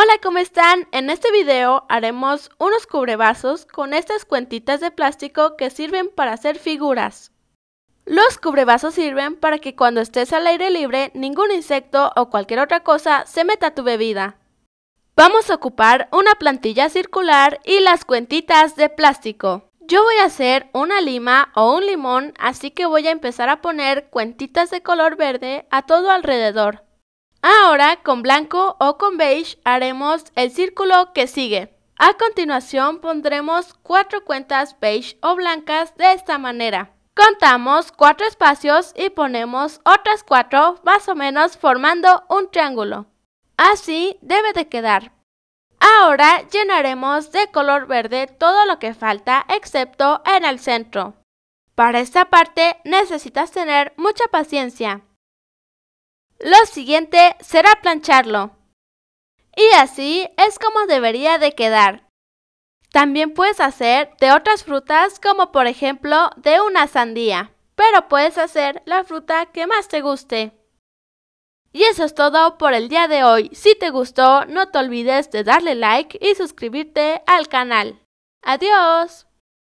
Hola, ¿cómo están? En este video haremos unos cubrevasos con estas cuentitas de plástico que sirven para hacer figuras. Los cubrevasos sirven para que cuando estés al aire libre ningún insecto o cualquier otra cosa se meta a tu bebida. Vamos a ocupar una plantilla circular y las cuentitas de plástico. Yo voy a hacer una lima o un limón, así que voy a empezar a poner cuentitas de color verde a todo alrededor. Ahora con blanco o con beige haremos el círculo que sigue. A continuación pondremos cuatro cuentas beige o blancas de esta manera. Contamos cuatro espacios y ponemos otras cuatro más o menos formando un triángulo. Así debe de quedar. Ahora llenaremos de color verde todo lo que falta excepto en el centro. Para esta parte necesitas tener mucha paciencia. Lo siguiente será plancharlo. Y así es como debería de quedar. También puedes hacer de otras frutas como por ejemplo de una sandía, pero puedes hacer la fruta que más te guste. Y eso es todo por el día de hoy. Si te gustó, no te olvides de darle like y suscribirte al canal. Adiós.